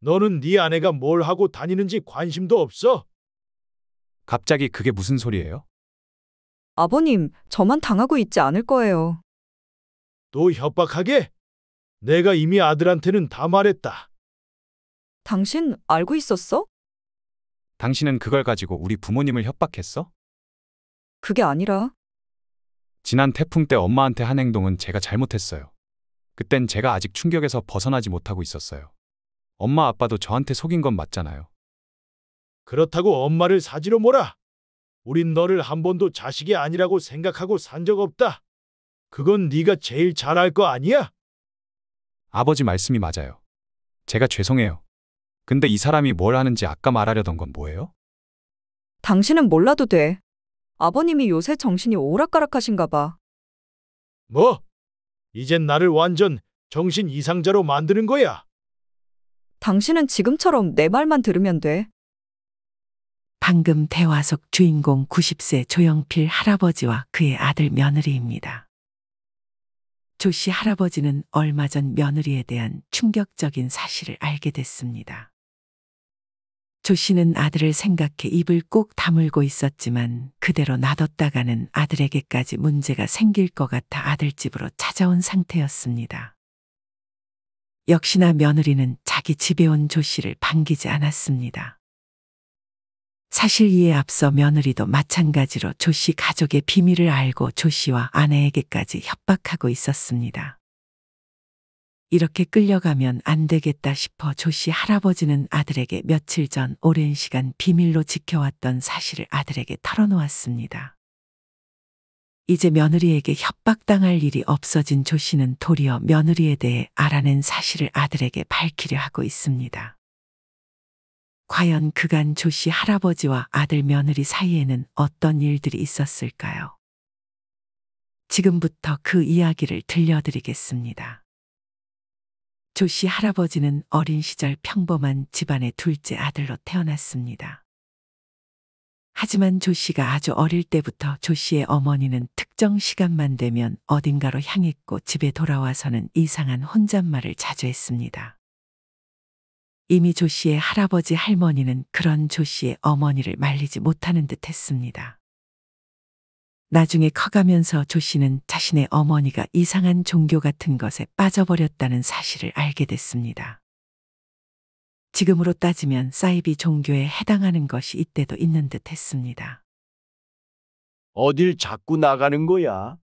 너는 네 아내가 뭘 하고 다니는지 관심도 없어? 갑자기 그게 무슨 소리예요? 아버님, 저만 당하고 있지 않을 거예요. 또 협박하게? 내가 이미 아들한테는 다 말했다. 당신 알고 있었어? 당신은 그걸 가지고 우리 부모님을 협박했어? 그게 아니라 지난 태풍 때 엄마한테 한 행동은 제가 잘못했어요. 그땐 제가 아직 충격에서 벗어나지 못하고 있었어요. 엄마 아빠도 저한테 속인 건 맞잖아요. 그렇다고 엄마를 사지로 몰아. 우린 너를 한 번도 자식이 아니라고 생각하고 산 적 없다. 그건 네가 제일 잘 알 거 아니야? 아버지 말씀이 맞아요. 제가 죄송해요. 근데 이 사람이 뭘 하는지 아까 말하려던 건 뭐예요? 당신은 몰라도 돼. 아버님이 요새 정신이 오락가락하신가 봐. 뭐? 이젠 나를 완전 정신 이상자로 만드는 거야. 당신은 지금처럼 내 말만 들으면 돼. 방금 대화 속 주인공 90세 조영필 할아버지와 그의 아들 며느리입니다. 조씨 할아버지는 얼마 전 며느리에 대한 충격적인 사실을 알게 됐습니다. 조 씨는 아들을 생각해 입을 꼭 다물고 있었지만 그대로 놔뒀다가는 아들에게까지 문제가 생길 것 같아 아들 집으로 찾아온 상태였습니다. 역시나 며느리는 자기 집에 온 조씨를 반기지 않았습니다. 사실 이에 앞서 며느리도 마찬가지로 조씨 가족의 비밀을 알고 조씨와 아내에게까지 협박하고 있었습니다. 이렇게 끌려가면 안 되겠다 싶어 조씨 할아버지는 아들에게 며칠 전 오랜 시간 비밀로 지켜왔던 사실을 아들에게 털어놓았습니다. 이제 며느리에게 협박당할 일이 없어진 조 씨는 도리어 며느리에 대해 알아낸 사실을 아들에게 밝히려 하고 있습니다. 과연 그간 조씨 할아버지와 아들 며느리 사이에는 어떤 일들이 있었을까요? 지금부터 그 이야기를 들려드리겠습니다. 조씨 할아버지는 어린 시절 평범한 집안의 둘째 아들로 태어났습니다. 하지만 조 씨가 아주 어릴 때부터 조 씨의 어머니는 특정 시간만 되면 어딘가로 향했고 집에 돌아와서는 이상한 혼잣말을 자주 했습니다. 이미 조 씨의 할아버지 할머니는 그런 조 씨의 어머니를 말리지 못하는 듯 했습니다. 나중에 커가면서 조 씨는 자신의 어머니가 이상한 종교 같은 것에 빠져버렸다는 사실을 알게 됐습니다. 지금으로 따지면 사이비 종교에 해당하는 것이 이때도 있는 듯 했습니다. 어딜 자꾸 나가는 거야?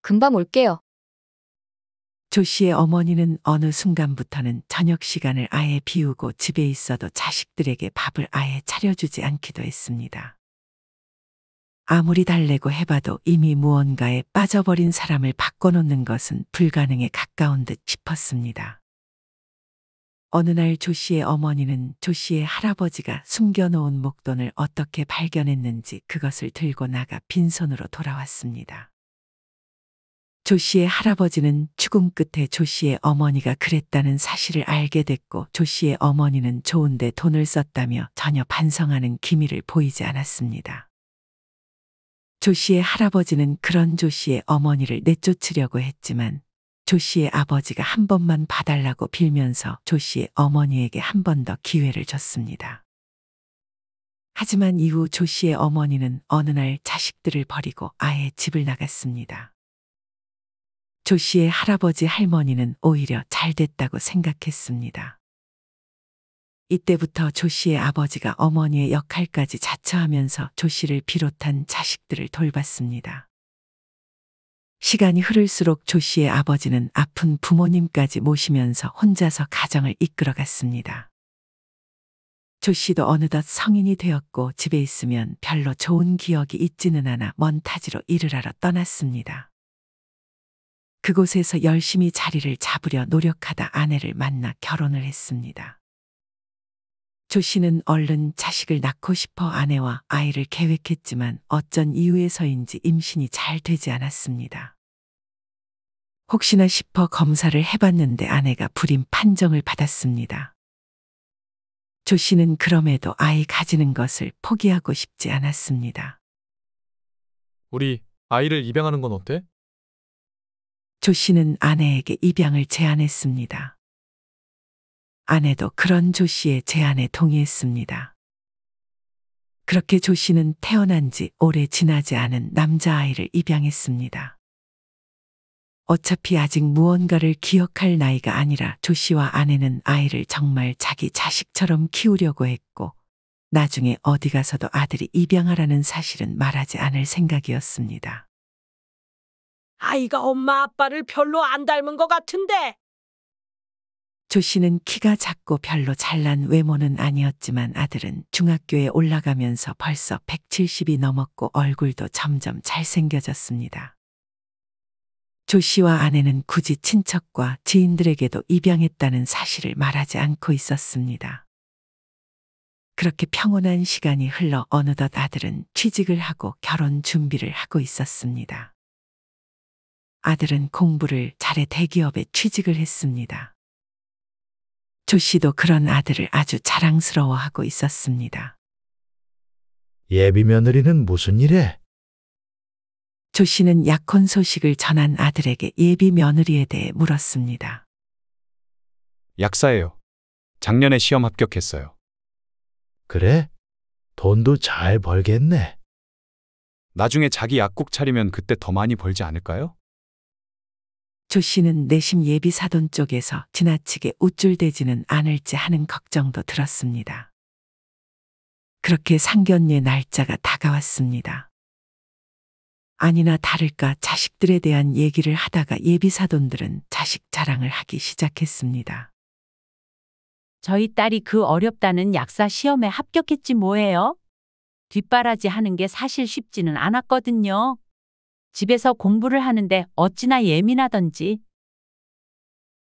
금방 올게요. 조 씨의 어머니는 어느 순간부터는 저녁 시간을 아예 비우고 집에 있어도 자식들에게 밥을 아예 차려주지 않기도 했습니다. 아무리 달래고 해봐도 이미 무언가에 빠져버린 사람을 바꿔놓는 것은 불가능에 가까운 듯 싶었습니다. 어느 날 조씨의 어머니는 조씨의 할아버지가 숨겨놓은 목돈을 어떻게 발견했는지 그것을 들고 나가 빈손으로 돌아왔습니다. 조씨의 할아버지는 죽음 끝에 조씨의 어머니가 그랬다는 사실을 알게 됐고 조씨의 어머니는 좋은데 돈을 썼다며 전혀 반성하는 기미를 보이지 않았습니다. 조씨의 할아버지는 그런 조씨의 어머니를 내쫓으려고 했지만 조 씨의 아버지가 한 번만 봐달라고 빌면서 조 씨의 어머니에게 한 번 더 기회를 줬습니다. 하지만 이후 조 씨의 어머니는 어느 날 자식들을 버리고 아예 집을 나갔습니다. 조 씨의 할아버지 할머니는 오히려 잘 됐다고 생각했습니다. 이때부터 조 씨의 아버지가 어머니의 역할까지 자처하면서 조 씨를 비롯한 자식들을 돌봤습니다. 시간이 흐를수록 조 씨의 아버지는 아픈 부모님까지 모시면서 혼자서 가정을 이끌어갔습니다. 조 씨도 어느덧 성인이 되었고 집에 있으면 별로 좋은 기억이 있지는 않아 먼 타지로 일을 하러 떠났습니다. 그곳에서 열심히 자리를 잡으려 노력하다 아내를 만나 결혼을 했습니다. 조 씨는 얼른 자식을 낳고 싶어 아내와 아이를 계획했지만 어쩐 이유에서인지 임신이 잘 되지 않았습니다. 혹시나 싶어 검사를 해봤는데 아내가 불임 판정을 받았습니다. 조 씨는 그럼에도 아이 가지는 것을 포기하고 싶지 않았습니다. 우리 아이를 입양하는 건 어때? 조 씨는 아내에게 입양을 제안했습니다. 아내도 그런 조 씨의 제안에 동의했습니다. 그렇게 조 씨는 태어난 지 오래 지나지 않은 남자아이를 입양했습니다. 어차피 아직 무언가를 기억할 나이가 아니라 조 씨와 아내는 아이를 정말 자기 자식처럼 키우려고 했고, 나중에 어디 가서도 아들이 입양하라는 사실은 말하지 않을 생각이었습니다. 아이가 엄마 아빠를 별로 안 닮은 것 같은데 조 씨는 키가 작고 별로 잘난 외모는 아니었지만 아들은 중학교에 올라가면서 벌써 170이 넘었고 얼굴도 점점 잘생겨졌습니다. 조 씨와 아내는 굳이 친척과 지인들에게도 입양했다는 사실을 말하지 않고 있었습니다. 그렇게 평온한 시간이 흘러 어느덧 아들은 취직을 하고 결혼 준비를 하고 있었습니다. 아들은 공부를 잘해 대기업에 취직을 했습니다. 조 씨도 그런 아들을 아주 자랑스러워하고 있었습니다. 예비 며느리는 무슨 일에? 조 씨는 약혼 소식을 전한 아들에게 예비 며느리에 대해 물었습니다. 약사예요. 작년에 시험 합격했어요. 그래? 돈도 잘 벌겠네. 나중에 자기 약국 차리면 그때 더 많이 벌지 않을까요? 조 씨는 내심 예비 사돈 쪽에서 지나치게 우쭐대지는 않을지 하는 걱정도 들었습니다. 그렇게 상견례 날짜가 다가왔습니다. 아니나 다를까 자식들에 대한 얘기를 하다가 예비 사돈들은 자식 자랑을 하기 시작했습니다. 저희 딸이 그 어렵다는 약사 시험에 합격했지 뭐예요? 뒷바라지 하는 게 사실 쉽지는 않았거든요. 집에서 공부를 하는데 어찌나 예민하던지.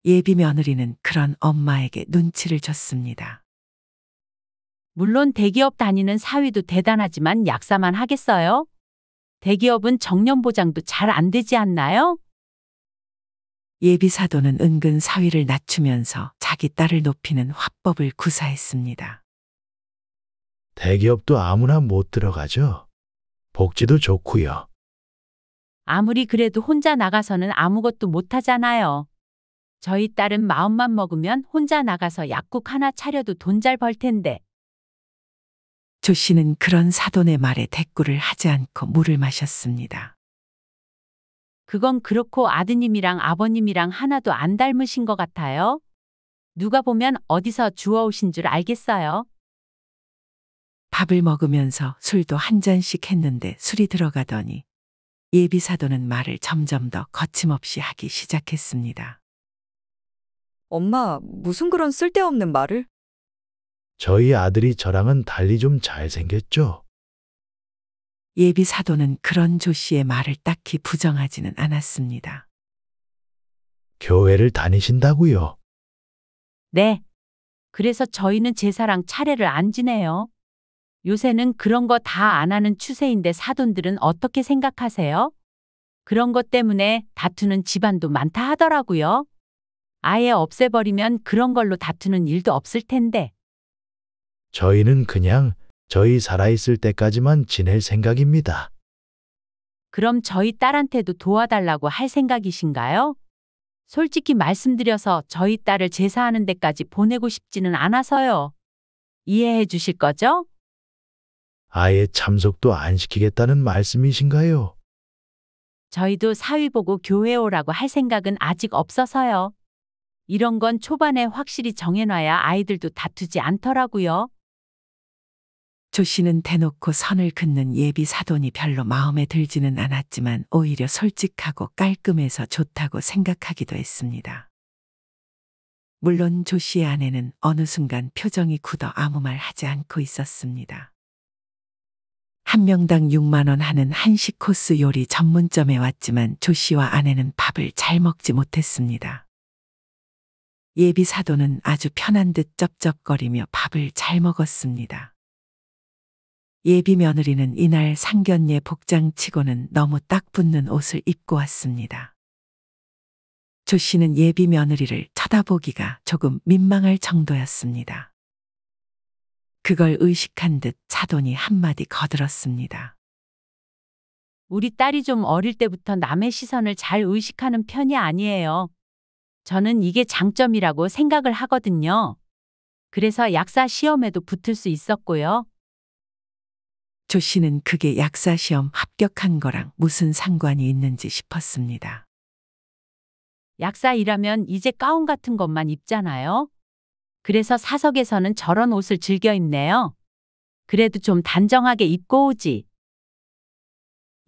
예비 며느리는 그런 엄마에게 눈치를 줬습니다. 물론 대기업 다니는 사위도 대단하지만 약사만 하겠어요? 대기업은 정년 보장도 잘 안 되지 않나요? 예비 사도는 은근 사위를 낮추면서 자기 딸을 높이는 화법을 구사했습니다. 대기업도 아무나 못 들어가죠. 복지도 좋고요. 아무리 그래도 혼자 나가서는 아무것도 못하잖아요. 저희 딸은 마음만 먹으면 혼자 나가서 약국 하나 차려도 돈 잘 벌 텐데. 조 씨는 그런 사돈의 말에 대꾸를 하지 않고 물을 마셨습니다. 그건 그렇고 아드님이랑 아버님이랑 하나도 안 닮으신 것 같아요. 누가 보면 어디서 주워오신 줄 알겠어요. 밥을 먹으면서 술도 한 잔씩 했는데 술이 들어가더니 예비 사도는 말을 점점 더 거침없이 하기 시작했습니다. 엄마, 무슨 그런 쓸데없는 말을? 저희 아들이 저랑은 달리 좀 잘생겼죠? 예비 사도는 그런 조 씨의 말을 딱히 부정하지는 않았습니다. 교회를 다니신다고요? 네. 그래서 저희는 제사랑 차례를 안 지내요. 요새는 그런 거 다 안 하는 추세인데 사돈들은 어떻게 생각하세요? 그런 것 때문에 다투는 집안도 많다 하더라고요. 아예 없애버리면 그런 걸로 다투는 일도 없을 텐데. 저희는 그냥 저희 살아있을 때까지만 지낼 생각입니다. 그럼 저희 딸한테도 도와달라고 할 생각이신가요? 솔직히 말씀드려서 저희 딸을 제사하는 데까지 보내고 싶지는 않아서요. 이해해 주실 거죠? 아예 참석도 안 시키겠다는 말씀이신가요? 저희도 사위 보고 교회 오라고 할 생각은 아직 없어서요. 이런 건 초반에 확실히 정해놔야 아이들도 다투지 않더라고요. 조 씨는 대놓고 선을 긋는 예비 사돈이 별로 마음에 들지는 않았지만 오히려 솔직하고 깔끔해서 좋다고 생각하기도 했습니다. 물론 조 씨의 아내는 어느 순간 표정이 굳어 아무 말 하지 않고 있었습니다. 한 명당 6만원 하는 한식 코스 요리 전문점에 왔지만 조 씨와 아내는 밥을 잘 먹지 못했습니다. 예비 사도는 아주 편한 듯 쩝쩝거리며 밥을 잘 먹었습니다. 예비 며느리는 이날 상견례 복장치고는 너무 딱 붙는 옷을 입고 왔습니다. 조 씨는 예비 며느리를 쳐다보기가 조금 민망할 정도였습니다. 그걸 의식한 듯 차돈이 한마디 거들었습니다. 우리 딸이 좀 어릴 때부터 남의 시선을 잘 의식하는 편이 아니에요. 저는 이게 장점이라고 생각을 하거든요. 그래서 약사 시험에도 붙을 수 있었고요. 조 씨는 그게 약사 시험 합격한 거랑 무슨 상관이 있는지 싶었습니다. 약사 일하면 이제 가운 같은 것만 입잖아요. 그래서 사석에서는 저런 옷을 즐겨 입네요. 그래도 좀 단정하게 입고 오지.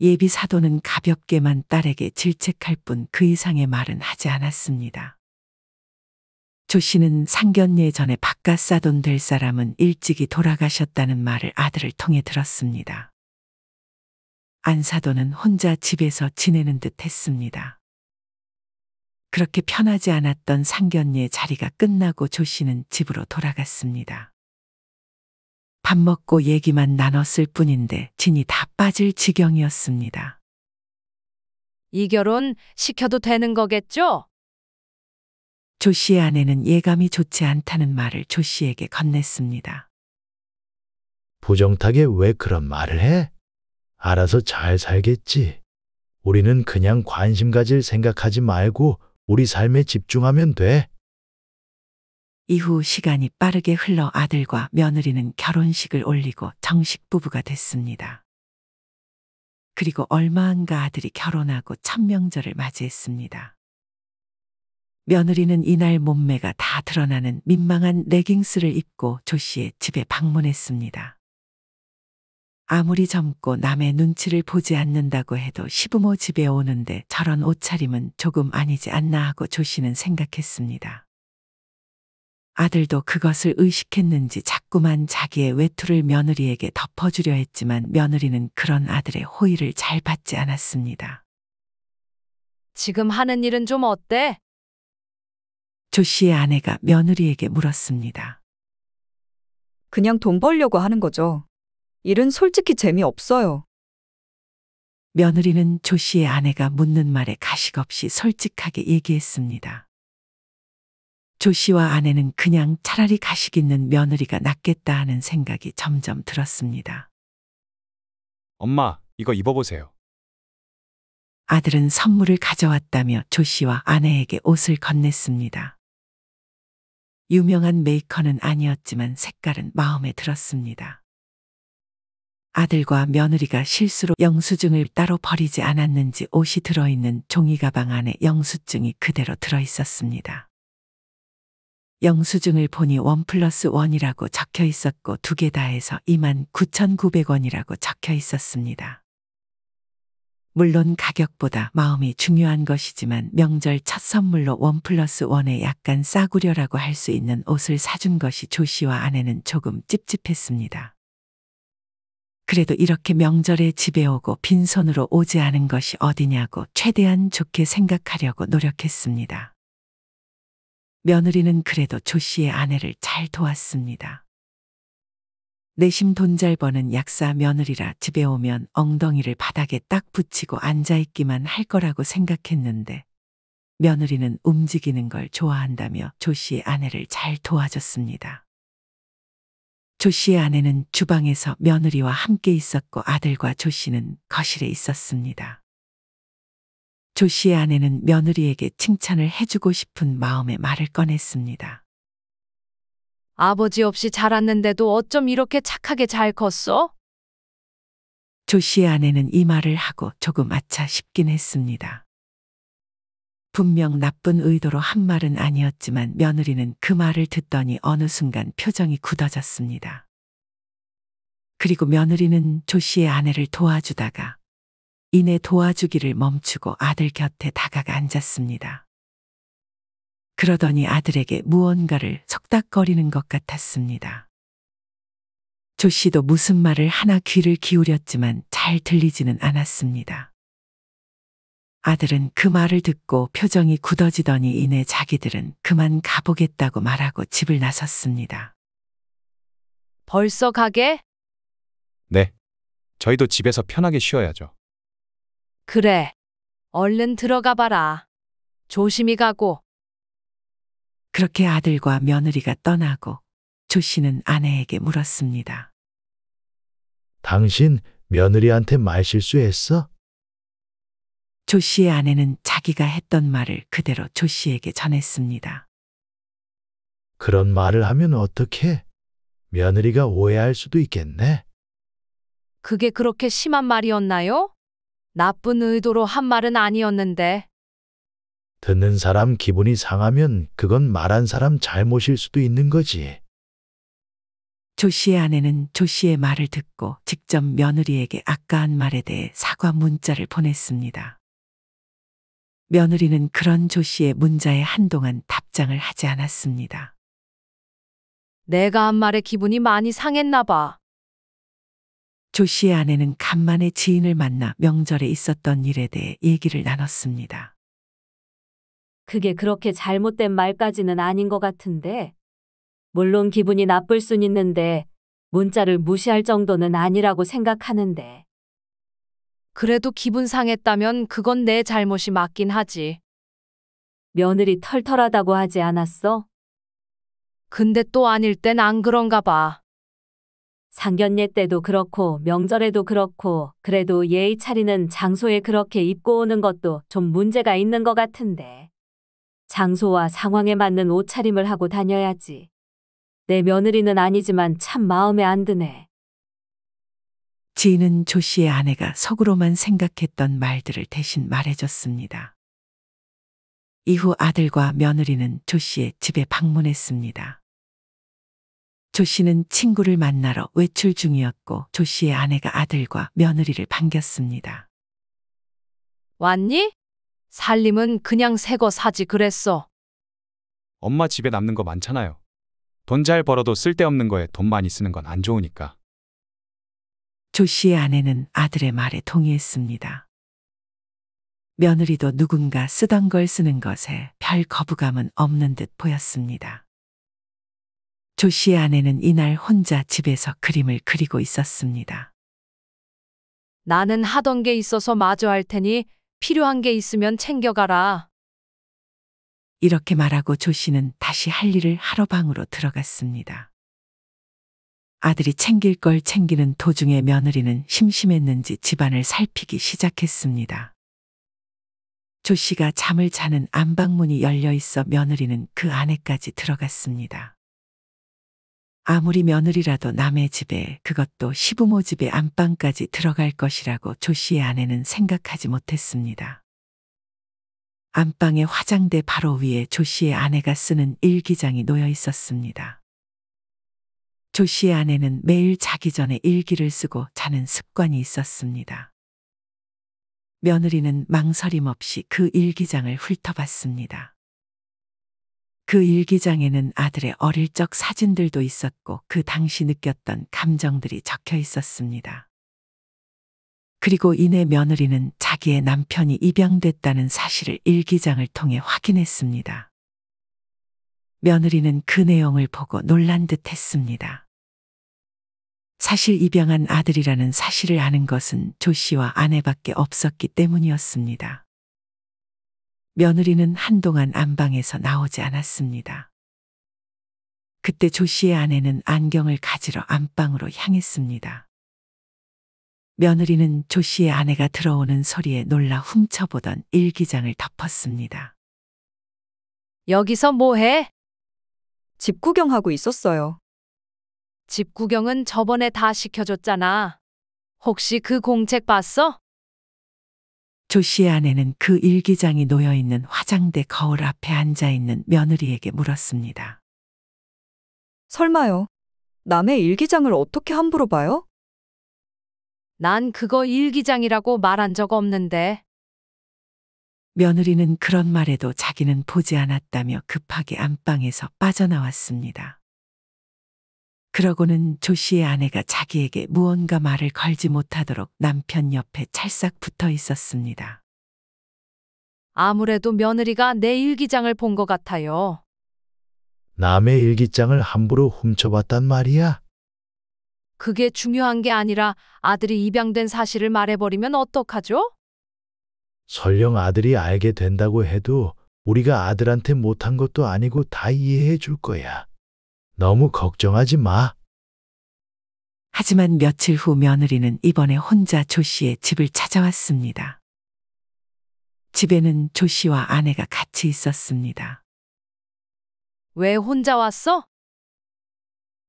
예비 사도는 가볍게만 딸에게 질책할 뿐 그 이상의 말은 하지 않았습니다. 조 씨는 상견례 전에 바깥 사돈 될 사람은 일찍이 돌아가셨다는 말을 아들을 통해 들었습니다. 안 사도는 혼자 집에서 지내는 듯 했습니다. 그렇게 편하지 않았던 상견례 자리가 끝나고 조 씨는 집으로 돌아갔습니다. 밥 먹고 얘기만 나눴을 뿐인데 진이 다 빠질 지경이었습니다. 이 결혼 시켜도 되는 거겠죠? 조 씨의 아내는 예감이 좋지 않다는 말을 조 씨에게 건넸습니다. 부정탁에왜 그런 말을 해? 알아서 잘 살겠지. 우리는 그냥 관심 가질 생각하지 말고 우리 삶에 집중하면 돼. 이후 시간이 빠르게 흘러 아들과 며느리는 결혼식을 올리고 정식 부부가 됐습니다. 그리고 얼마 안 가 아들이 결혼하고 천명절을 맞이했습니다. 며느리는 이날 몸매가 다 드러나는 민망한 레깅스를 입고 조 씨의 집에 방문했습니다. 아무리 젊고 남의 눈치를 보지 않는다고 해도 시부모 집에 오는데 저런 옷차림은 조금 아니지 않나 하고 조 씨는 생각했습니다. 아들도 그것을 의식했는지 자꾸만 자기의 외투를 며느리에게 덮어주려 했지만 며느리는 그런 아들의 호의를 잘 받지 않았습니다. 지금 하는 일은 좀 어때? 조 씨의 아내가 며느리에게 물었습니다. 그냥 돈 벌려고 하는 거죠. 일은 솔직히 재미없어요. 며느리는 조 씨의 아내가 묻는 말에 가식없이 솔직하게 얘기했습니다. 조 씨와 아내는 그냥 차라리 가식 있는 며느리가 낫겠다 하는 생각이 점점 들었습니다. 엄마, 이거 입어보세요. 아들은 선물을 가져왔다며 조 씨와 아내에게 옷을 건넸습니다. 유명한 메이커는 아니었지만 색깔은 마음에 들었습니다. 아들과 며느리가 실수로 영수증을 따로 버리지 않았는지 옷이 들어있는 종이가방 안에 영수증이 그대로 들어있었습니다. 영수증을 보니 원 플러스 원이라고 적혀 있었고 두 개 다 해서 29,900원이라고 적혀 있었습니다. 물론 가격보다 마음이 중요한 것이지만 명절 첫 선물로 원 플러스 원에 약간 싸구려라고 할 수 있는 옷을 사준 것이 조 씨와 아내는 조금 찝찝했습니다. 그래도 이렇게 명절에 집에 오고 빈손으로 오지 않은 것이 어디냐고 최대한 좋게 생각하려고 노력했습니다. 며느리는 그래도 조 씨의 아내를 잘 도왔습니다. 내심 돈 잘 버는 약사 며느리라 집에 오면 엉덩이를 바닥에 딱 붙이고 앉아있기만 할 거라고 생각했는데 며느리는 움직이는 걸 좋아한다며 조 씨의 아내를 잘 도와줬습니다. 조 씨의 아내는 주방에서 며느리와 함께 있었고 아들과 조 씨는 거실에 있었습니다. 조 씨의 아내는 며느리에게 칭찬을 해주고 싶은 마음에 말을 꺼냈습니다. 아버지 없이 자랐는데도 어쩜 이렇게 착하게 잘 컸어? 조 씨의 아내는 이 말을 하고 조금 아차 싶긴 했습니다. 분명 나쁜 의도로 한 말은 아니었지만 며느리는 그 말을 듣더니 어느 순간 표정이 굳어졌습니다. 그리고 며느리는 조 씨의 아내를 도와주다가 이내 도와주기를 멈추고 아들 곁에 다가가 앉았습니다. 그러더니 아들에게 무언가를 석닥거리는 것 같았습니다. 조 씨도 무슨 말을 하나 귀를 기울였지만 잘 들리지는 않았습니다. 아들은 그 말을 듣고 표정이 굳어지더니 이내 자기들은 그만 가보겠다고 말하고 집을 나섰습니다. 벌써 가게? 네. 저희도 집에서 편하게 쉬어야죠. 그래. 얼른 들어가 봐라. 조심히 가고. 그렇게 아들과 며느리가 떠나고 조 씨는 아내에게 물었습니다. 당신 며느리한테 말실수했어? 조 씨의 아내는 자기가 했던 말을 그대로 조 씨에게 전했습니다. 그런 말을 하면 어떻게? 며느리가 오해할 수도 있겠네. 그게 그렇게 심한 말이었나요? 나쁜 의도로 한 말은 아니었는데. 듣는 사람 기분이 상하면 그건 말한 사람 잘못일 수도 있는 거지. 조 씨의 아내는 조 씨의 말을 듣고 직접 며느리에게 아까 한 말에 대해 사과 문자를 보냈습니다. 며느리는 그런 조 씨의 문자에 한동안 답장을 하지 않았습니다. 내가 한 말에 기분이 많이 상했나 봐. 조 씨의 아내는 간만에 지인을 만나 명절에 있었던 일에 대해 얘기를 나눴습니다. 그게 그렇게 잘못된 말까지는 아닌 것 같은데. 물론 기분이 나쁠 순 있는데 문자를 무시할 정도는 아니라고 생각하는데. 그래도 기분 상했다면 그건 내 잘못이 맞긴 하지. 며느리 털털하다고 하지 않았어? 근데 또 아닐 땐 안 그런가 봐. 상견례 때도 그렇고 명절에도 그렇고 그래도 예의 차리는 장소에 그렇게 입고 오는 것도 좀 문제가 있는 것 같은데. 장소와 상황에 맞는 옷차림을 하고 다녀야지. 내 며느리는 아니지만 참 마음에 안 드네. 지인은 조 씨의 아내가 속으로만 생각했던 말들을 대신 말해줬습니다. 이후 아들과 며느리는 조 씨의 집에 방문했습니다. 조 씨는 친구를 만나러 외출 중이었고 조 씨의 아내가 아들과 며느리를 반겼습니다. 왔니? 살림은 그냥 새거 사지 그랬어. 엄마 집에 남는 거 많잖아요. 돈 잘 벌어도 쓸데없는 거에 돈 많이 쓰는 건 안 좋으니까. 조 씨의 아내는 아들의 말에 동의했습니다. 며느리도 누군가 쓰던 걸 쓰는 것에 별 거부감은 없는 듯 보였습니다. 조 씨의 아내는 이날 혼자 집에서 그림을 그리고 있었습니다. 나는 하던 게 있어서 마저 할 테니 필요한 게 있으면 챙겨가라. 이렇게 말하고 조 씨는 다시 할 일을 하러 방으로 들어갔습니다. 아들이 챙길 걸 챙기는 도중에 며느리는 심심했는지 집안을 살피기 시작했습니다. 조 씨가 잠을 자는 안방문이 열려 있어 며느리는 그 안에까지 들어갔습니다. 아무리 며느리라도 남의 집에 그것도 시부모 집의 안방까지 들어갈 것이라고 조 씨의 아내는 생각하지 못했습니다. 안방의 화장대 바로 위에 조 씨의 아내가 쓰는 일기장이 놓여 있었습니다. 조 씨의 아내는 매일 자기 전에 일기를 쓰고 자는 습관이 있었습니다. 며느리는 망설임 없이 그 일기장을 훑어봤습니다. 그 일기장에는 아들의 어릴 적 사진들도 있었고 그 당시 느꼈던 감정들이 적혀 있었습니다. 그리고 이내 며느리는 자기의 남편이 입양됐다는 사실을 일기장을 통해 확인했습니다. 며느리는 그 내용을 보고 놀란 듯 했습니다. 사실 입양한 아들이라는 사실을 아는 것은 조 씨와 아내밖에 없었기 때문이었습니다. 며느리는 한동안 안방에서 나오지 않았습니다. 그때 조 씨의 아내는 안경을 가지러 안방으로 향했습니다. 며느리는 조 씨의 아내가 들어오는 소리에 놀라 훔쳐보던 일기장을 덮었습니다. 여기서 뭐 해? 집 구경하고 있었어요. 집 구경은 저번에 다 시켜줬잖아. 혹시 그 공책 봤어? 조 씨의 아내는 그 일기장이 놓여 있는 화장대 거울 앞에 앉아 있는 며느리에게 물었습니다. 설마요? 남의 일기장을 어떻게 함부로 봐요? 난 그거 일기장이라고 말한 적 없는데. 며느리는 그런 말에도 자기는 보지 않았다며 급하게 안방에서 빠져나왔습니다. 그러고는 조 씨의 아내가 자기에게 무언가 말을 걸지 못하도록 남편 옆에 찰싹 붙어 있었습니다. 아무래도 며느리가 내 일기장을 본 것 같아요. 남의 일기장을 함부로 훔쳐봤단 말이야. 그게 중요한 게 아니라 아들이 입양된 사실을 말해버리면 어떡하죠? 설령 아들이 알게 된다고 해도 우리가 아들한테 못한 것도 아니고 다 이해해 줄 거야. 너무 걱정하지 마. 하지만 며칠 후 며느리는 이번에 혼자 조 씨의 집을 찾아왔습니다. 집에는 조 씨와 아내가 같이 있었습니다. 왜 혼자 왔어?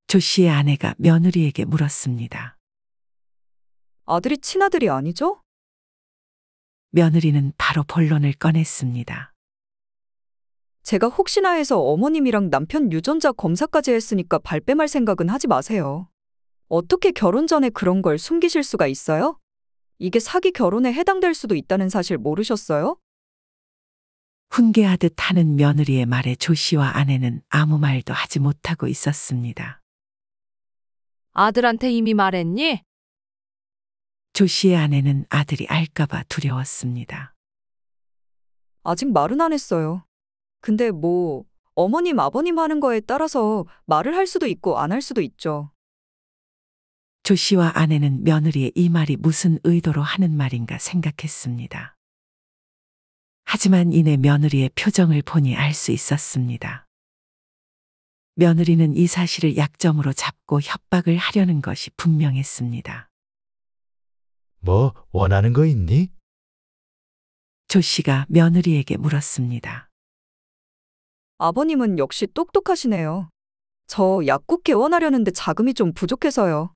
조 씨의 아내가 며느리에게 물었습니다. 아들이 친아들이 아니죠? 며느리는 바로 본론을 꺼냈습니다. 제가 혹시나 해서 어머님이랑 남편 유전자 검사까지 했으니까 발뺌할 생각은 하지 마세요. 어떻게 결혼 전에 그런 걸 숨기실 수가 있어요? 이게 사기 결혼에 해당될 수도 있다는 사실 모르셨어요? 훈계하듯 하는 며느리의 말에 조 씨와 아내는 아무 말도 하지 못하고 있었습니다. 아들한테 이미 말했니? 조 씨의 아내는 아들이 알까봐 두려웠습니다. 아직 말은 안 했어요. 근데 뭐 어머님 아버님 하는 거에 따라서 말을 할 수도 있고 안 할 수도 있죠. 조 씨와 아내는 며느리의 이 말이 무슨 의도로 하는 말인가 생각했습니다. 하지만 이내 며느리의 표정을 보니 알 수 있었습니다. 며느리는 이 사실을 약점으로 잡고 협박을 하려는 것이 분명했습니다. 뭐 원하는 거 있니? 조 씨가 며느리에게 물었습니다. 아버님은 역시 똑똑하시네요. 저 약국 개원하려는데 자금이 좀 부족해서요.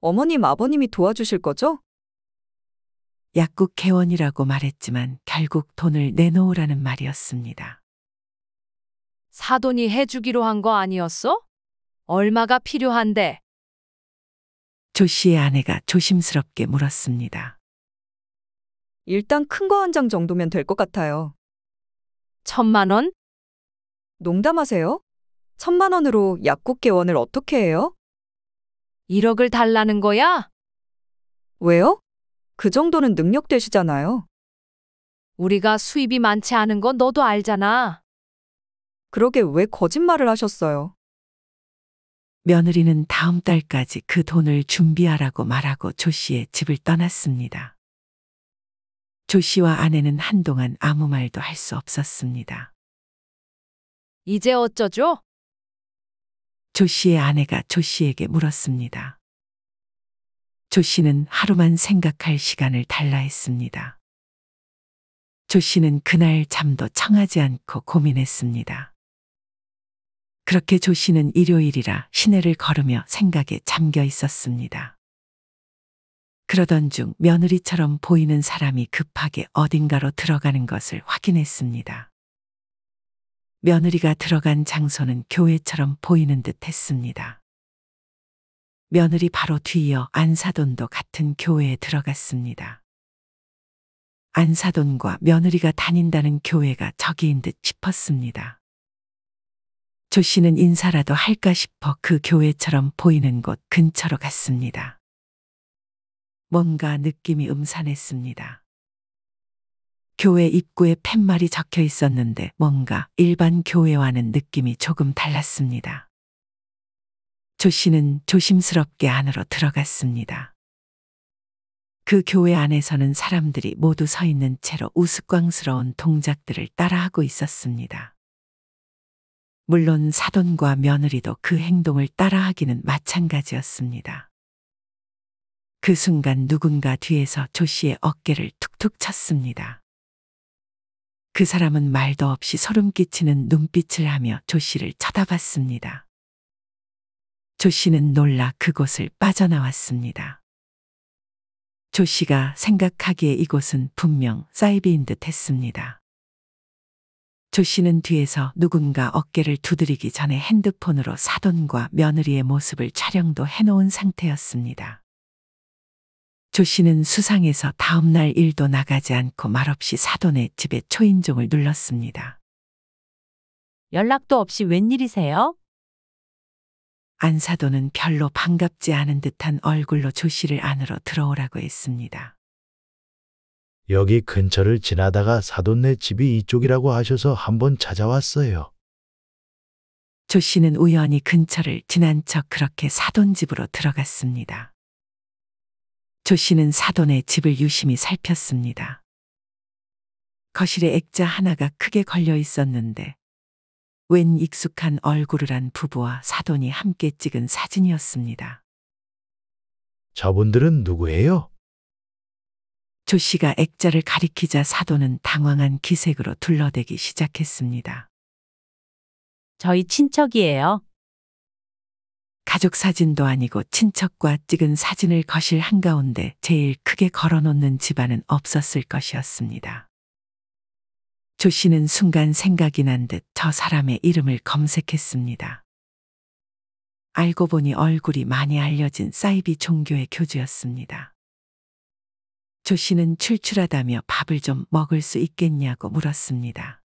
어머님, 아버님이 도와주실 거죠? 약국 개원이라고 말했지만 결국 돈을 내놓으라는 말이었습니다. 사돈이 해주기로 한 거 아니었어? 얼마가 필요한데? 조 씨의 아내가 조심스럽게 물었습니다. 일단 큰 거 한 장 정도면 될 것 같아요. 천만 원? 농담하세요? 천만 원으로 약국 개원을 어떻게 해요? 1억을 달라는 거야? 왜요? 그 정도는 능력 되시잖아요. 우리가 수입이 많지 않은 건 너도 알잖아. 그러게 왜 거짓말을 하셨어요? 며느리는 다음 달까지 그 돈을 준비하라고 말하고 조 씨의 집을 떠났습니다. 조 씨와 아내는 한동안 아무 말도 할 수 없었습니다. 이제 어쩌죠? 조 씨의 아내가 조 씨에게 물었습니다. 조 씨는 하루만 생각할 시간을 달라 했습니다. 조 씨는 그날 잠도 청하지 않고 고민했습니다. 그렇게 조 씨는 일요일이라 시내를 걸으며 생각에 잠겨 있었습니다. 그러던 중 며느리처럼 보이는 사람이 급하게 어딘가로 들어가는 것을 확인했습니다. 며느리가 들어간 장소는 교회처럼 보이는 듯 했습니다. 며느리 바로 뒤이어 안사돈도 같은 교회에 들어갔습니다. 안사돈과 며느리가 다닌다는 교회가 저기인 듯 싶었습니다. 조 씨는 인사라도 할까 싶어 그 교회처럼 보이는 곳 근처로 갔습니다. 뭔가 느낌이 음산했습니다. 교회 입구에 팻말이 적혀 있었는데 뭔가 일반 교회와는 느낌이 조금 달랐습니다. 조 씨는 조심스럽게 안으로 들어갔습니다. 그 교회 안에서는 사람들이 모두 서 있는 채로 우스꽝스러운 동작들을 따라하고 있었습니다. 물론 사돈과 며느리도 그 행동을 따라하기는 마찬가지였습니다. 그 순간 누군가 뒤에서 조 씨의 어깨를 툭툭 쳤습니다. 그 사람은 말도 없이 소름 끼치는 눈빛을 하며 조 씨를 쳐다봤습니다. 조 씨는 놀라 그곳을 빠져나왔습니다. 조 씨가 생각하기에 이곳은 분명 사이비인 듯 했습니다. 조 씨는 뒤에서 누군가 어깨를 두드리기 전에 핸드폰으로 사돈과 며느리의 모습을 촬영도 해놓은 상태였습니다. 조 씨는 수상해서 다음날 일도 나가지 않고 말없이 사돈의 집에 초인종을 눌렀습니다. 연락도 없이 웬일이세요? 안사돈은 별로 반갑지 않은 듯한 얼굴로 조 씨를 안으로 들어오라고 했습니다. 여기 근처를 지나다가 사돈네 집이 이쪽이라고 하셔서 한번 찾아왔어요. 조 씨는 우연히 근처를 지난 척 그렇게 사돈 집으로 들어갔습니다. 조 씨는 사돈의 집을 유심히 살폈습니다. 거실에 액자 하나가 크게 걸려 있었는데 웬 익숙한 얼굴을 한 부부와 사돈이 함께 찍은 사진이었습니다. 저분들은 누구예요? 조 씨가 액자를 가리키자 사도는 당황한 기색으로 둘러대기 시작했습니다. 저희 친척이에요. 가족 사진도 아니고 친척과 찍은 사진을 거실 한가운데 제일 크게 걸어놓는 집안은 없었을 것이었습니다. 조 씨는 순간 생각이 난 듯 저 사람의 이름을 검색했습니다. 알고 보니 얼굴이 많이 알려진 사이비 종교의 교주였습니다. 조 씨는 출출하다며 밥을 좀 먹을 수 있겠냐고 물었습니다.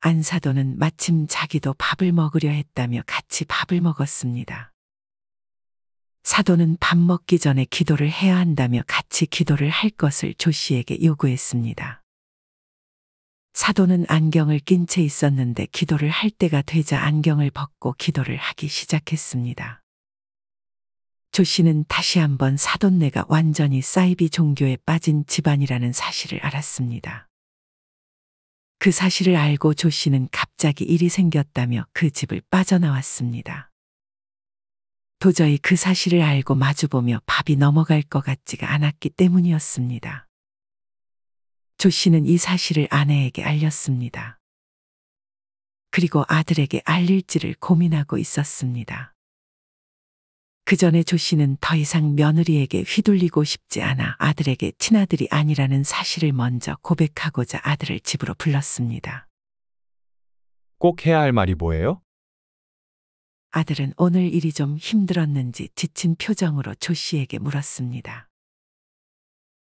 안사도는 마침 자기도 밥을 먹으려 했다며 같이 밥을 먹었습니다. 사도는 밥 먹기 전에 기도를 해야 한다며 같이 기도를 할 것을 조 씨에게 요구했습니다. 사도는 안경을 낀 채 있었는데 기도를 할 때가 되자 안경을 벗고 기도를 하기 시작했습니다. 조 씨는 다시 한번 사돈네가 완전히 사이비 종교에 빠진 집안이라는 사실을 알았습니다. 그 사실을 알고 조 씨는 갑자기 일이 생겼다며 그 집을 빠져나왔습니다. 도저히 그 사실을 알고 마주보며 밥이 넘어갈 것 같지가 않았기 때문이었습니다. 조 씨는 이 사실을 아내에게 알렸습니다. 그리고 아들에게 알릴지를 고민하고 있었습니다. 그 전에 조 씨는 더 이상 며느리에게 휘둘리고 싶지 않아 아들에게 친아들이 아니라는 사실을 먼저 고백하고자 아들을 집으로 불렀습니다. 꼭 해야 할 말이 뭐예요? 아들은 오늘 일이 좀 힘들었는지 지친 표정으로 조 씨에게 물었습니다.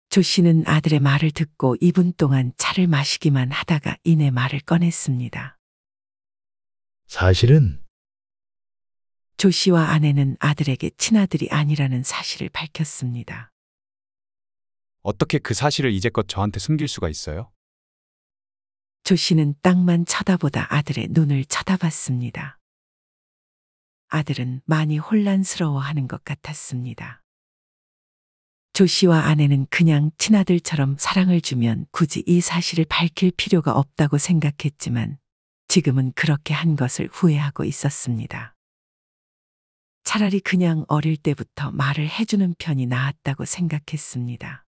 조 씨는 아들의 말을 듣고 2분 동안 차를 마시기만 하다가 이내 말을 꺼냈습니다. 사실은 조 씨와 아내는 아들에게 친아들이 아니라는 사실을 밝혔습니다. 어떻게 그 사실을 이제껏 저한테 숨길 수가 있어요? 조 씨는 땅만 쳐다보다 아들의 눈을 쳐다봤습니다. 아들은 많이 혼란스러워하는 것 같았습니다. 조 씨와 아내는 그냥 친아들처럼 사랑을 주면 굳이 이 사실을 밝힐 필요가 없다고 생각했지만 지금은 그렇게 한 것을 후회하고 있었습니다. 차라리 그냥 어릴 때부터 말을 해주는 편이 나았다고 생각했습니다.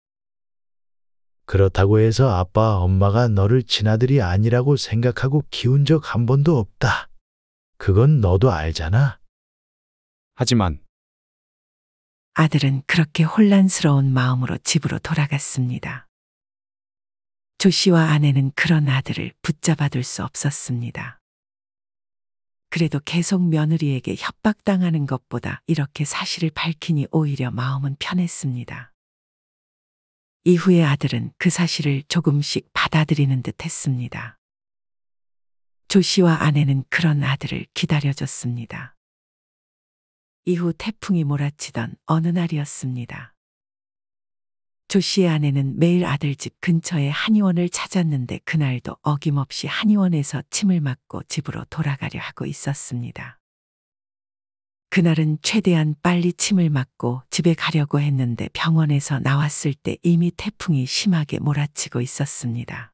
그렇다고 해서 아빠, 엄마가 너를 친아들이 아니라고 생각하고 키운 적 한 번도 없다. 그건 너도 알잖아. 하지만 아들은 그렇게 혼란스러운 마음으로 집으로 돌아갔습니다. 조 씨와 아내는 그런 아들을 붙잡아둘 수 없었습니다. 그래도 계속 며느리에게 협박당하는 것보다 이렇게 사실을 밝히니 오히려 마음은 편했습니다. 이후에 아들은 그 사실을 조금씩 받아들이는 듯 했습니다. 조 씨와 아내는 그런 아들을 기다려줬습니다. 이후 태풍이 몰아치던 어느 날이었습니다. 조 씨의 아내는 매일 아들 집근처에 한의원을 찾았는데 그날도 어김없이 한의원에서 침을 맞고 집으로 돌아가려 하고 있었습니다. 그날은 최대한 빨리 침을 맞고 집에 가려고 했는데 병원에서 나왔을 때 이미 태풍이 심하게 몰아치고 있었습니다.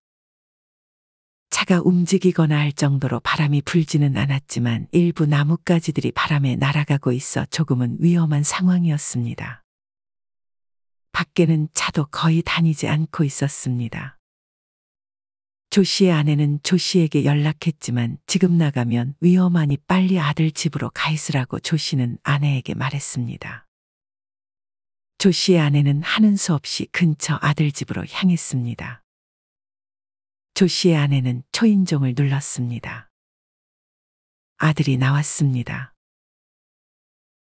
차가 움직이거나 할 정도로 바람이 불지는 않았지만 일부 나뭇가지들이 바람에 날아가고 있어 조금은 위험한 상황이었습니다. 밖에는 차도 거의 다니지 않고 있었습니다. 조 씨의 아내는 조 씨에게 연락했지만 지금 나가면 위험하니 빨리 아들 집으로 가 있으라고 조 씨는 아내에게 말했습니다. 조 씨의 아내는 하는 수 없이 근처 아들 집으로 향했습니다. 조 씨의 아내는 초인종을 눌렀습니다. 아들이 나왔습니다.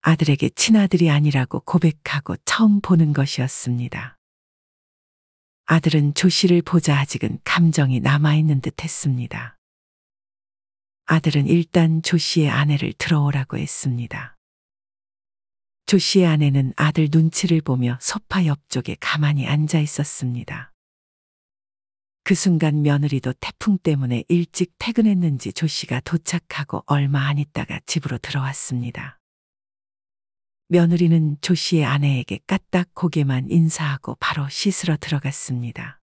아들에게 친아들이 아니라고 고백하고 처음 보는 것이었습니다. 아들은 조 씨를 보자 아직은 감정이 남아있는 듯 했습니다. 아들은 일단 조 씨의 아내를 들어오라고 했습니다. 조 씨의 아내는 아들 눈치를 보며 소파 옆쪽에 가만히 앉아 있었습니다. 그 순간 며느리도 태풍 때문에 일찍 퇴근했는지 조 씨가 도착하고 얼마 안 있다가 집으로 들어왔습니다. 며느리는 조 씨의 아내에게 까딱 고개만 인사하고 바로 씻으러 들어갔습니다.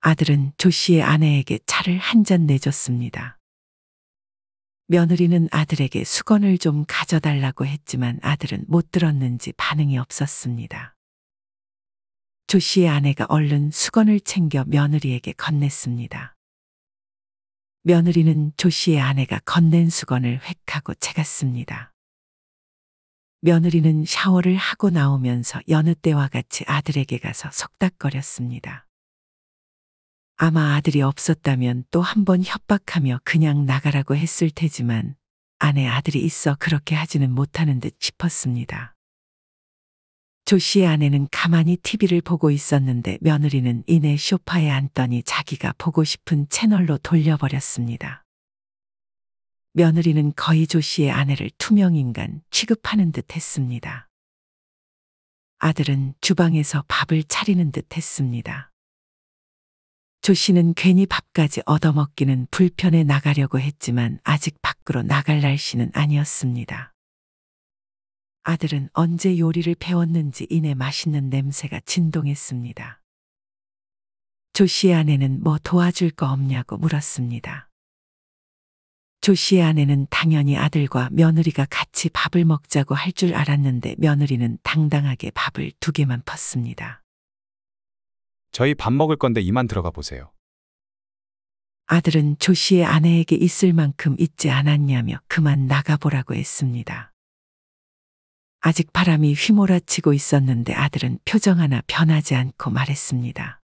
아들은 조 씨의 아내에게 차를 한 잔 내줬습니다. 며느리는 아들에게 수건을 좀 가져달라고 했지만 아들은 못 들었는지 반응이 없었습니다. 조 씨의 아내가 얼른 수건을 챙겨 며느리에게 건넸습니다. 며느리는 조 씨의 아내가 건넨 수건을 획하고 채갔습니다. 며느리는 샤워를 하고 나오면서 여느 때와 같이 아들에게 가서 속닥거렸습니다. 아마 아들이 없었다면 또 한 번 협박하며 그냥 나가라고 했을 테지만 아내 아들이 있어 그렇게 하지는 못하는 듯 싶었습니다. 조 씨의 아내는 가만히 TV를 보고 있었는데 며느리는 이내 쇼파에 앉더니 자기가 보고 싶은 채널로 돌려버렸습니다. 며느리는 거의 조 씨의 아내를 투명인간 취급하는 듯 했습니다. 아들은 주방에서 밥을 차리는 듯 했습니다. 조 씨는 괜히 밥까지 얻어먹기는 불편해 나가려고 했지만 아직 밖으로 나갈 날씨는 아니었습니다. 아들은 언제 요리를 배웠는지 이내 맛있는 냄새가 진동했습니다. 조 씨의 아내는 뭐 도와줄 거 없냐고 물었습니다. 조 씨의 아내는 당연히 아들과 며느리가 같이 밥을 먹자고 할 줄 알았는데 며느리는 당당하게 밥을 두 개만 펐습니다. 저희 밥 먹을 건데 이만 들어가 보세요. 아들은 조 씨의 아내에게 있을 만큼 있지 않았냐며 그만 나가보라고 했습니다. 아직 바람이 휘몰아치고 있었는데 아들은 표정 하나 변하지 않고 말했습니다.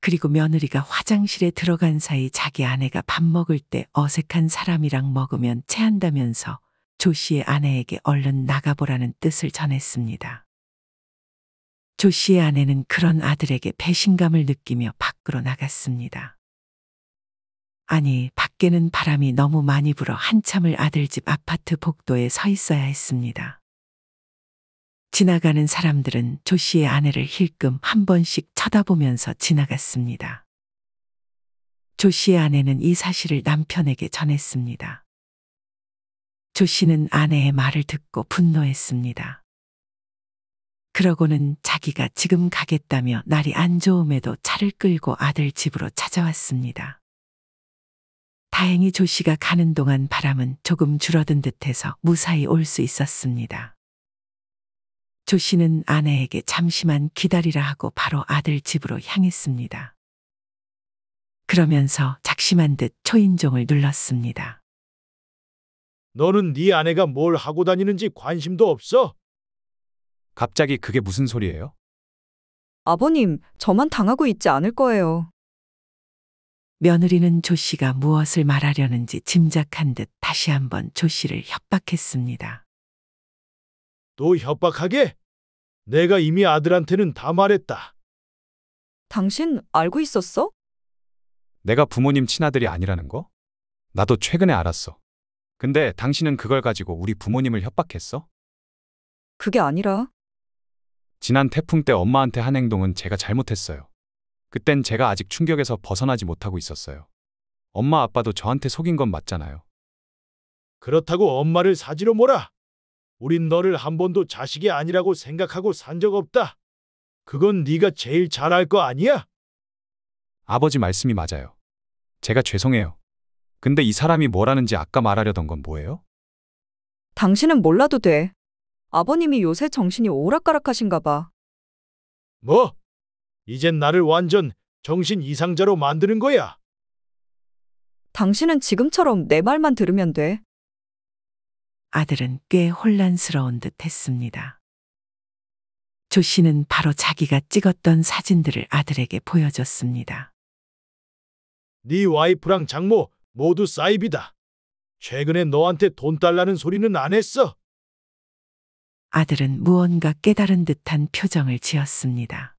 그리고 며느리가 화장실에 들어간 사이 자기 아내가 밥 먹을 때 어색한 사람이랑 먹으면 체한다면서 조 씨의 아내에게 얼른 나가보라는 뜻을 전했습니다. 조 씨의 아내는 그런 아들에게 배신감을 느끼며 밖으로 나갔습니다. 아니, 밖에는 바람이 너무 많이 불어 한참을 아들 집 아파트 복도에 서 있어야 했습니다. 지나가는 사람들은 조 씨의 아내를 힐끔 한 번씩 쳐다보면서 지나갔습니다. 조 씨의 아내는 이 사실을 남편에게 전했습니다. 조 씨는 아내의 말을 듣고 분노했습니다. 그러고는 자기가 지금 가겠다며 날이 안 좋음에도 차를 끌고 아들 집으로 찾아왔습니다. 다행히 조 씨가 가는 동안 바람은 조금 줄어든 듯해서 무사히 올 수 있었습니다. 조 씨는 아내에게 잠시만 기다리라 하고 바로 아들 집으로 향했습니다. 그러면서 작심한 듯 초인종을 눌렀습니다. 너는 네 아내가 뭘 하고 다니는지 관심도 없어? 갑자기 그게 무슨 소리예요? 아버님, 저만 당하고 있지 않을 거예요. 며느리는 조 씨가 무엇을 말하려는지 짐작한 듯 다시 한번 조 씨를 협박했습니다. 또 협박하게? 내가 이미 아들한테는 다 말했다. 당신 알고 있었어? 내가 부모님 친아들이 아니라는 거? 나도 최근에 알았어. 근데 당신은 그걸 가지고 우리 부모님을 협박했어? 그게 아니라 지난 태풍 때 엄마한테 한 행동은 제가 잘못했어요. 그땐 제가 아직 충격에서 벗어나지 못하고 있었어요. 엄마 아빠도 저한테 속인 건 맞잖아요. 그렇다고 엄마를 사지로 몰아. 우린 너를 한 번도 자식이 아니라고 생각하고 산 적 없다. 그건 네가 제일 잘 알 거 아니야? 아버지 말씀이 맞아요. 제가 죄송해요. 근데 이 사람이 뭐라는지 아까 말하려던 건 뭐예요? 당신은 몰라도 돼. 아버님이 요새 정신이 오락가락하신가 봐. 뭐? 이젠 나를 완전 정신 이상자로 만드는 거야. 당신은 지금처럼 내 말만 들으면 돼. 아들은 꽤 혼란스러운 듯 했습니다. 조 씨는 바로 자기가 찍었던 사진들을 아들에게 보여줬습니다. 네 와이프랑 장모 모두 사이비다. 최근에 너한테 돈 달라는 소리는 안 했어. 아들은 무언가 깨달은 듯한 표정을 지었습니다.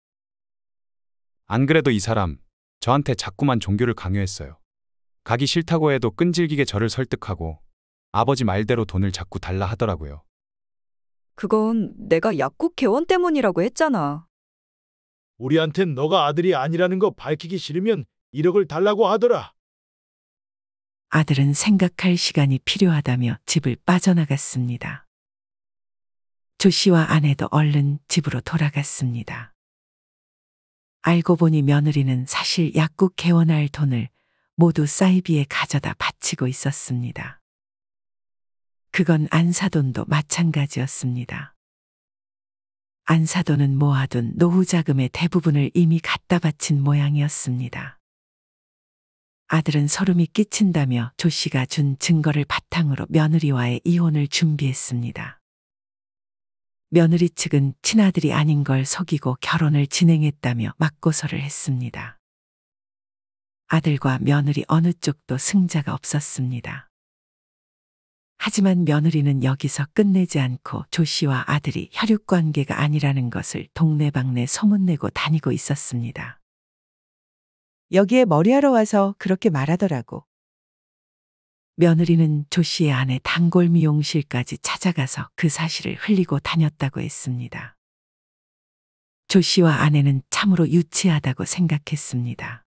안 그래도 이 사람 저한테 자꾸만 종교를 강요했어요. 가기 싫다고 해도 끈질기게 저를 설득하고 아버지 말대로 돈을 자꾸 달라 하더라고요. 그건 내가 약국 개원 때문이라고 했잖아. 우리한텐 너가 아들이 아니라는 거 밝히기 싫으면 1억을 달라고 하더라. 아들은 생각할 시간이 필요하다며 집을 빠져나갔습니다. 조 씨와 아내도 얼른 집으로 돌아갔습니다. 알고 보니 며느리는 사실 약국 개원할 돈을 모두 사이비에 가져다 바치고 있었습니다. 그건 안사돈도 마찬가지였습니다. 안사돈은 모아둔 노후 자금의 대부분을 이미 갖다 바친 모양이었습니다. 아들은 서름이 끼친다며 조 씨가 준 증거를 바탕으로 며느리와의 이혼을 준비했습니다. 며느리 측은 친아들이 아닌 걸 속이고 결혼을 진행했다며 막고서를 했습니다. 아들과 며느리 어느 쪽도 승자가 없었습니다. 하지만 며느리는 여기서 끝내지 않고 조 씨와 아들이 혈육 관계가 아니라는 것을 동네방네 소문내고 다니고 있었습니다. 여기에 머리하러 와서 그렇게 말하더라고. 며느리는 조 씨의 아내 단골 미용실까지 찾아가서 그 사실을 흘리고 다녔다고 했습니다. 조 씨와 아내는 참으로 유치하다고 생각했습니다.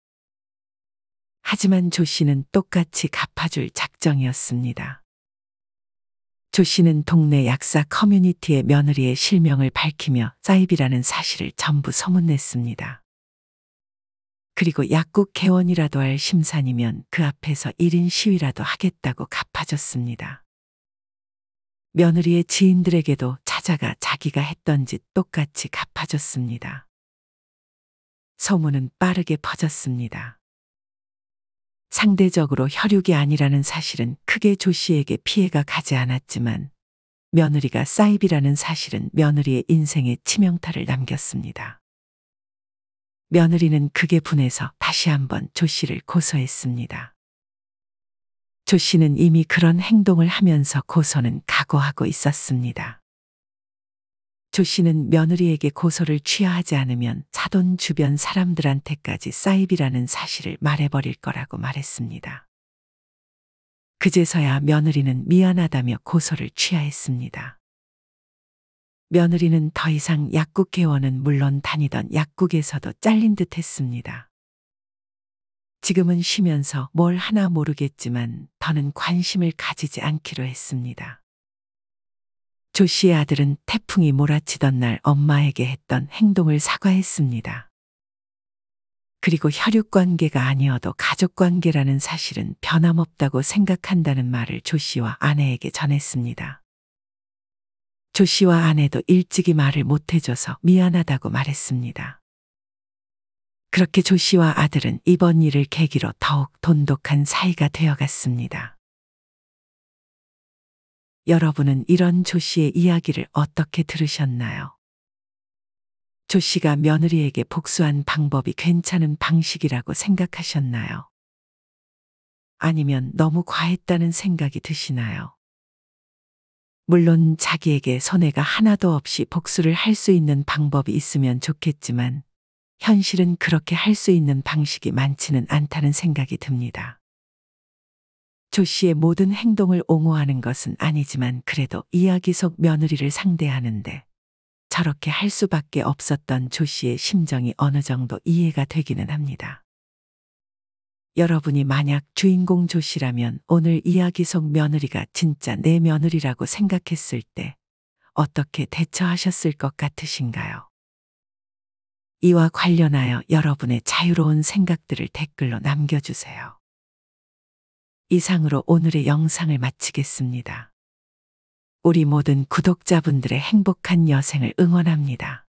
하지만 조 씨는 똑같이 갚아줄 작정이었습니다. 조 씨는 동네 약사 커뮤니티의 며느리의 실명을 밝히며 사이비라는 사실을 전부 소문냈습니다. 그리고 약국 개원이라도 할 심산이면 그 앞에서 1인 시위라도 하겠다고 갚아줬습니다. 며느리의 지인들에게도 찾아가 자기가 했던 짓 똑같이 갚아줬습니다. 소문은 빠르게 퍼졌습니다. 상대적으로 혈육이 아니라는 사실은 크게 조 씨에게 피해가 가지 않았지만 며느리가 사이비라는 사실은 며느리의 인생에 치명타를 남겼습니다. 며느리는 극에 분해서 다시 한번 조 씨를 고소했습니다. 조 씨는 이미 그런 행동을 하면서 고소는 각오하고 있었습니다. 조 씨는 며느리에게 고소를 취하하지 않으면 사돈 주변 사람들한테까지 사이비라는 사실을 말해버릴 거라고 말했습니다. 그제서야 며느리는 미안하다며 고소를 취하했습니다. 며느리는 더 이상 약국회원은 물론 다니던 약국에서도 잘린 듯 했습니다. 지금은 쉬면서 뭘 하나 모르겠지만 더는 관심을 가지지 않기로 했습니다. 조 씨의 아들은 태풍이 몰아치던 날 엄마에게 했던 행동을 사과했습니다. 그리고 혈육 관계가 아니어도 가족 관계라는 사실은 변함없다고 생각한다는 말을 조 씨와 아내에게 전했습니다. 조 씨와 아내도 일찍이 말을 못해줘서 미안하다고 말했습니다. 그렇게 조 씨와 아들은 이번 일을 계기로 더욱 돈독한 사이가 되어갔습니다. 여러분은 이런 조 씨의 이야기를 어떻게 들으셨나요? 조 씨가 며느리에게 복수한 방법이 괜찮은 방식이라고 생각하셨나요? 아니면 너무 과했다는 생각이 드시나요? 물론 자기에게 손해가 하나도 없이 복수를 할 수 있는 방법이 있으면 좋겠지만 현실은 그렇게 할 수 있는 방식이 많지는 않다는 생각이 듭니다. 조 씨의 모든 행동을 옹호하는 것은 아니지만 그래도 이야기 속 며느리를 상대하는데 저렇게 할 수밖에 없었던 조 씨의 심정이 어느 정도 이해가 되기는 합니다. 여러분이 만약 주인공 조 씨라면 오늘 이야기 속 며느리가 진짜 내 며느리라고 생각했을 때 어떻게 대처하셨을 것 같으신가요? 이와 관련하여 여러분의 자유로운 생각들을 댓글로 남겨주세요. 이상으로 오늘의 영상을 마치겠습니다. 우리 모든 구독자분들의 행복한 여생을 응원합니다.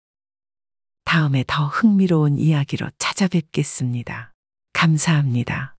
다음에 더 흥미로운 이야기로 찾아뵙겠습니다. 감사합니다.